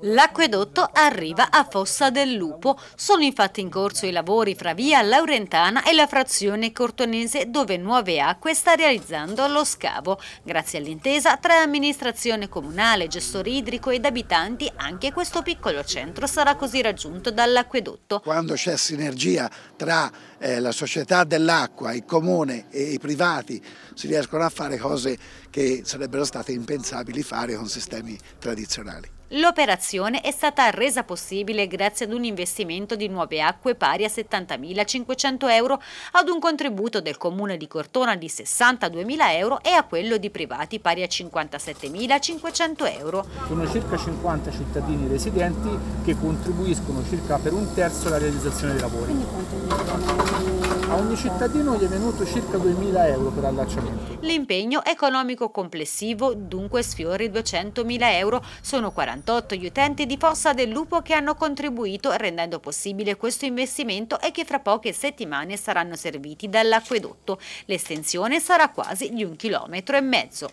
L'acquedotto arriva a Fossa del Lupo. Sono infatti in corso i lavori fra via Laurentana e la frazione cortonese dove Nuove Acque sta realizzando lo scavo. Grazie all'intesa tra amministrazione comunale, gestore idrico ed abitanti anche questo piccolo centro sarà così raggiunto dall'acquedotto. Quando c'è sinergia tra eh, la società dell'acqua, il comune e i privati si riescono a fare cose che sarebbero state impensabili fare con sistemi tradizionali. L'operazione è stata resa possibile grazie ad un investimento di nuove acque pari a 70.500 euro, ad un contributo del comune di Cortona di 62.000 euro e a quello di privati pari a 57.500 euro. Sono circa 50 cittadini residenti che contribuiscono circa per un terzo alla realizzazione dei lavori. A ogni cittadino gli è venuto circa 2.000 euro per allacciamento. L'impegno economico complessivo dunque sfiori 200.000 euro, sono 40 48 gli utenti di Fossa del Lupo che hanno contribuito rendendo possibile questo investimento e che fra poche settimane saranno serviti dall'acquedotto. L'estensione sarà quasi di un chilometro e mezzo.